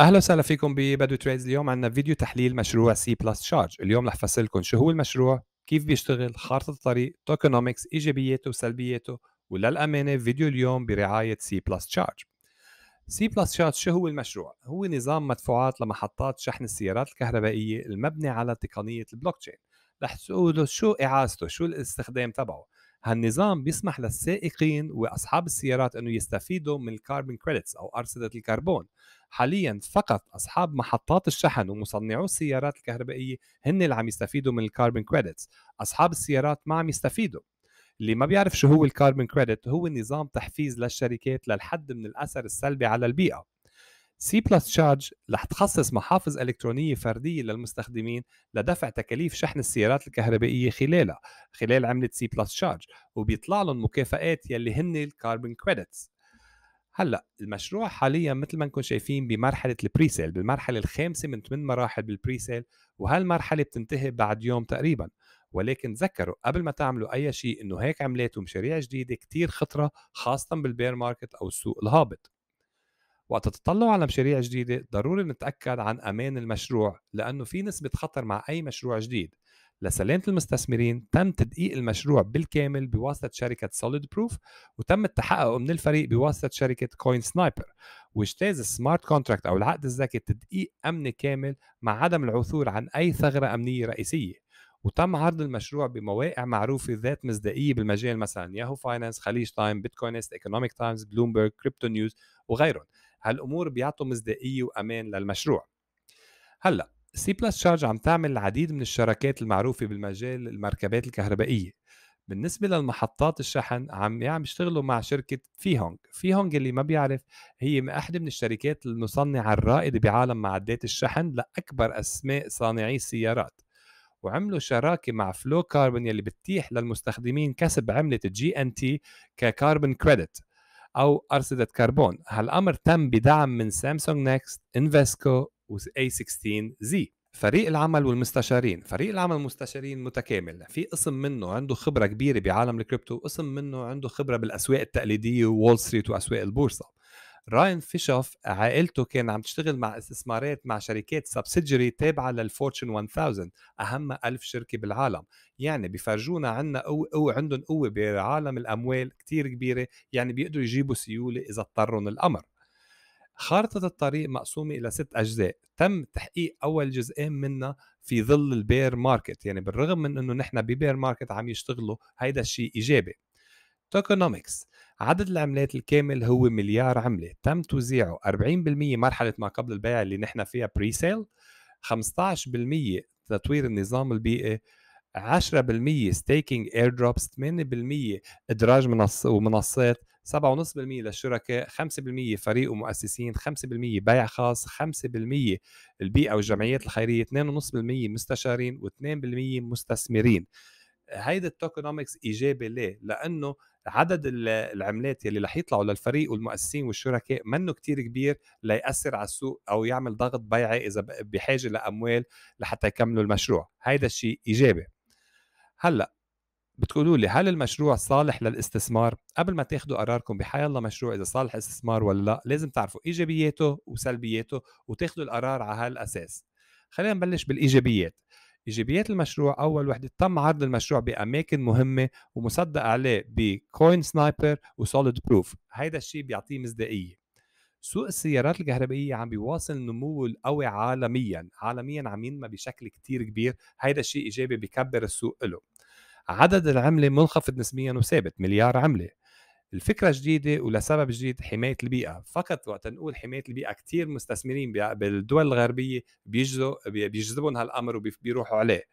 اهلا وسهلا فيكم ببدو تريدز اليوم عندنا فيديو تحليل مشروع سي بلس شارج اليوم رح افسر لكم شو هو المشروع كيف بيشتغل خارطه الطريق توكنومكس ايجابياته وسلبياته وللامانه فيديو اليوم برعايه سي بلس شارج سي بلس شارج شو هو المشروع هو نظام مدفوعات لمحطات شحن السيارات الكهربائيه المبني على تقنيه البلوك تشين رح تقولوا شو اعازته شو الاستخدام تبعه هالنظام بيسمح للسائقين واصحاب السيارات انه يستفيدوا من الكربون كريدتس او ارصده الكربون حاليا فقط اصحاب محطات الشحن ومصنعو السيارات الكهربائيه هن اللي عم يستفيدوا من الكربون كريدتس اصحاب السيارات ما عم يستفيدوا اللي ما بيعرف شو هو الكربون كريدت هو نظام تحفيز للشركات للحد من الاثر السلبي على البيئه سي بلس تشارج رح تخصص محافظ إلكترونية فردية للمستخدمين لدفع تكاليف شحن السيارات الكهربائية خلالها خلال عملة سي بلس تشارج وبيطلع لهم مكافئات يلي هن الكاربون كريدتس هلا المشروع حاليا مثل ما انكم شايفين بمرحله البريسيل بالمرحله الخامسه من ثمان مراحل بالبريسيل وهالمرحله بتنتهي بعد يوم تقريبا ولكن تذكروا قبل ما تعملوا اي شيء انه هيك عملات ومشاريع جديده كتير خطره خاصه بالبير ماركت او السوق الهابط وقت تطلعوا على مشاريع جديدة ضروري نتأكد عن أمان المشروع لأنه في نسبة خطر مع أي مشروع جديد لسلامة المستثمرين تم تدقيق المشروع بالكامل بواسطة شركة سوليد بروف وتم التحقق من الفريق بواسطة شركة كوين سنايبر واجتاز السمارت كونتراكت أو العقد الذكي تدقيق أمني كامل مع عدم العثور عن أي ثغرة أمنية رئيسية وتم عرض المشروع بمواقع معروفة ذات مصداقية بالمجال مثلا ياهو فاينانس خليج تايم بيتكوينست ايكونوميك تايمز بلومبرج كريبتو نيوز وغيرهم هالامور بيعطوا مصداقيه وامان للمشروع هلا سي بلس شارج عم تعمل العديد من الشراكات المعروفه بالمجال المركبات الكهربائيه بالنسبة للمحطات الشحن عم يعم يشتغلوا مع شركة فيهونغ فيهونغ اللي ما بيعرف هي أحد من الشركات المصنعة الرائدة بعالم معدات الشحن لأكبر أسماء صانعي السيارات وعملوا شراكة مع فلو كاربون يلي بتتيح للمستخدمين كسب عملة الجي ان تي ككاربون كريدت او ارصده كربون هالامر تم بدعم من سامسونج نكست و اي 16 زي فريق العمل والمستشارين فريق العمل والمستشارين متكامل في قسم منه عنده خبره كبيره بعالم الكريبتو وقسم منه عنده خبره بالاسواق التقليديه وول ستريت واسواق البورصه راين فيشوف عائلته كان عم تشتغل مع استثمارات مع شركات سبسيدجري تابعه للفورتشن 1000 اهم ألف شركه بالعالم يعني بفرجونا عنا قوة, قوة عندهم قوه بعالم الاموال كتير كبيره يعني بيقدروا يجيبوا سيوله اذا اضطرهم الامر خارطة الطريق مقسومة إلى ست أجزاء تم تحقيق أول جزئين منها في ظل البير ماركت يعني بالرغم من أنه نحن ببير ماركت عم يشتغلوا هيدا الشيء إيجابي توكونومكس عدد العملات الكامل هو مليار عملة تم توزيعه 40% مرحلة ما قبل البيع اللي نحن فيها بري سيل 15% تطوير النظام البيئي 10% ستيكينج اير دروبس 8% ادراج منص ومنصات 7.5% للشركاء 5% فريق ومؤسسين 5% بيع خاص 5% البيئة والجمعيات الخيرية 2.5% مستشارين و2% مستثمرين هيدا التوكونومكس ايجابي ليه؟ لانه عدد العملات يلي رح يطلعوا للفريق والمؤسسين والشركاء منه كتير كبير ليأثر على السوق أو يعمل ضغط بيعي إذا بحاجة لأموال لحتى يكملوا المشروع هيدا الشيء إيجابي هلأ بتقولوا لي هل المشروع صالح للاستثمار قبل ما تاخذوا قراركم بحي الله مشروع اذا صالح استثمار ولا لا لازم تعرفوا ايجابياته وسلبياته وتاخذوا القرار على هالاساس خلينا نبلش بالايجابيات ايجابيات المشروع اول وحده تم عرض المشروع باماكن مهمه ومصدق عليه بكوين سنايبر وسوليد بروف هيدا الشيء بيعطيه مصداقيه سوق السيارات الكهربائية عم بيواصل النمو القوي عالميا عالميا عم ينمى بشكل كتير كبير هيدا الشيء إيجابي بيكبر السوق له عدد العملة منخفض نسبيا وثابت مليار عملة الفكره جديده ولسبب جديد حمايه البيئه فقط وقت نقول حمايه البيئه كثير مستثمرين بالدول الغربيه بيجذبون بيجذبهم هالامر وبيروحوا عليه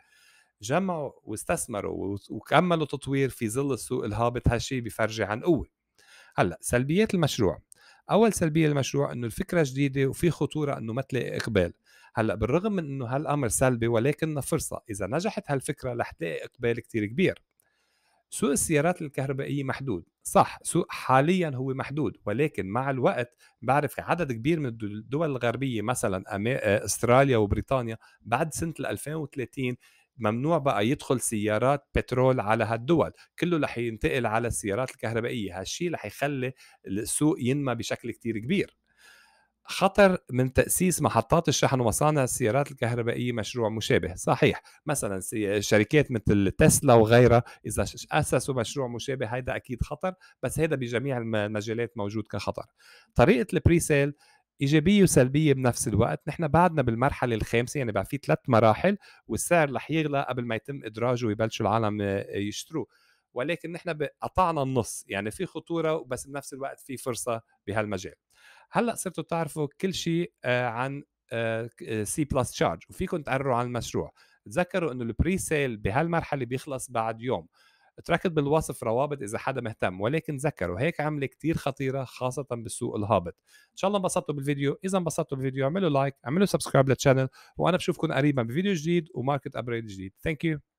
جمعوا واستثمروا وكملوا تطوير في ظل السوق الهابط هالشيء بيفرجي عن قوه هلا سلبيات المشروع اول سلبيه للمشروع انه الفكره جديده وفي خطوره انه ما تلاقي اقبال هلا بالرغم من انه هالامر سلبي ولكن فرصه اذا نجحت هالفكره رح تلاقي اقبال كتير كبير سوق السيارات الكهربائيه محدود صح سوق حاليا هو محدود ولكن مع الوقت بعرف عدد كبير من الدول الغربيه مثلا آه، استراليا وبريطانيا بعد سنه 2030 ممنوع بقى يدخل سيارات بترول على هالدول كله رح ينتقل على السيارات الكهربائيه هالشيء رح يخلي السوق ينمى بشكل كتير كبير خطر من تأسيس محطات الشحن ومصانع السيارات الكهربائية مشروع مشابه صحيح مثلا شركات مثل تسلا وغيرها إذا أسسوا مشروع مشابه هيدا أكيد خطر بس هيدا بجميع المجالات موجود كخطر طريقة البريسيل ايجابيه وسلبيه بنفس الوقت نحن بعدنا بالمرحله الخامسه يعني بقى في ثلاث مراحل والسعر رح يغلى قبل ما يتم ادراجه ويبلشوا العالم آه، يشتروه ولكن نحن قطعنا النص يعني في خطوره بس بنفس الوقت في فرصه بهالمجال هلا صرتوا تعرفوا كل شيء آه، عن سي بلس تشارج وفيكم تقرروا عن المشروع تذكروا انه البري سيل بهالمرحله بيخلص بعد يوم تركت بالوصف روابط اذا حدا مهتم ولكن تذكروا هيك عمله كتير خطيره خاصه بالسوق الهابط ان شاء الله انبسطتوا بالفيديو اذا انبسطتوا بالفيديو اعملوا لايك اعملوا سبسكرايب للشانل وانا بشوفكم قريبا بفيديو جديد وماركت ابريد جديد ثانك يو